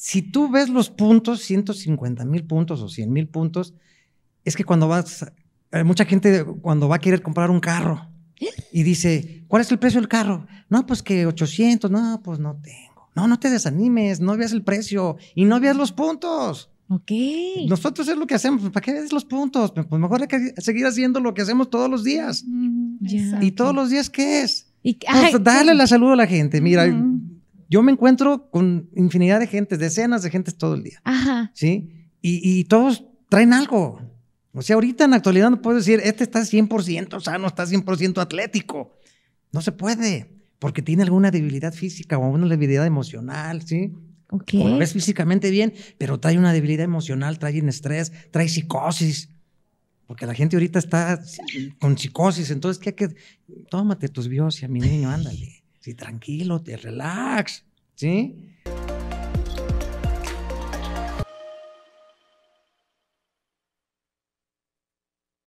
Si tú ves los puntos, 150 mil puntos o 100 mil puntos, es que cuando vas, eh, mucha gente cuando va a querer comprar un carro y dice, ¿cuál es el precio del carro? No, pues que 800, no, pues no tengo. No, no te desanimes, no veas el precio y no veas los puntos. Ok. Nosotros es lo que hacemos. Pues, ¿Para qué ves los puntos? Pues, pues mejor hay que seguir haciendo lo que hacemos todos los días. ¿Y todos los días qué es? Y, pues, la salud a la gente. Mira, yo me encuentro con infinidad de gentes, decenas de gentes todo el día. Ajá. ¿Sí? Y, todos traen algo. O sea, ahorita en la actualidad no puedo decir, este está 100% sano, está 100% atlético. No se puede, porque tiene alguna debilidad física o una debilidad emocional, ¿sí? Okay. O lo ves físicamente bien, pero trae una debilidad emocional, trae un estrés, trae psicosis. Porque la gente ahorita está con psicosis, entonces, ¿qué hay que...? Tómate tus bios y a mi niño, ándale tranquilo, te relax, ¿sí?